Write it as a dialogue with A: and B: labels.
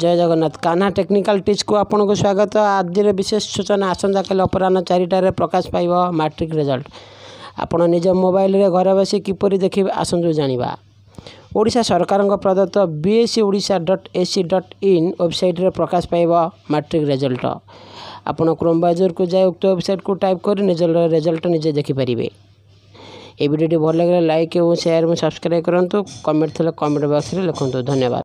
A: ଜୟ Jagannath Kanha technical ଟିଚ୍କୁ ଆପଣଙ୍କୁ ସ୍ୱାଗତ ଆଜିର ବିଶେଷ ସୂଚନା ଆସନ୍ତାକାଲି ଅପରାହ୍ନ ଚାରିଟାରେ ପ୍ରକାଶ ପାଇବ ମାଟ୍ରିକ୍ ରେଜଲ୍ଟ ଆପଣ ନିଜ ମୋବାଇଲରେ ଘରେ ବସି କିପରି ଦେଖିବେ ଆସନ୍ତୁ ଜାଣିବା ଓଡ଼ିଶା ସରକାରଙ୍କ ପ୍ରଦତ୍ତ BSE Odisha dot AC dot in ୱେବସାଇଟ୍ରେ ପ୍ରକାଶ ପାଇବ ମାଟ୍ରିକ୍ ରେଜଲ୍ଟ ଆପଣ କ୍ରୋମ୍ ବ୍ରାଉଜରକୁ ଯାଇ ଉକ୍ତ ୱେବସାଇଟ୍କୁ ଟାଇପ୍ କରି ନିଜର ରେଜଲ୍ଟ ନିଜେ ଦେଖିପାରିବେ এই ভিডিওটি ভালো লাগলে লাইক এবং শেয়ার এবং সাবস্ক্রাইব করতু কমেন্ট থাকলে কমেন্ট বক্সরে লিখতু ধন্যবাদ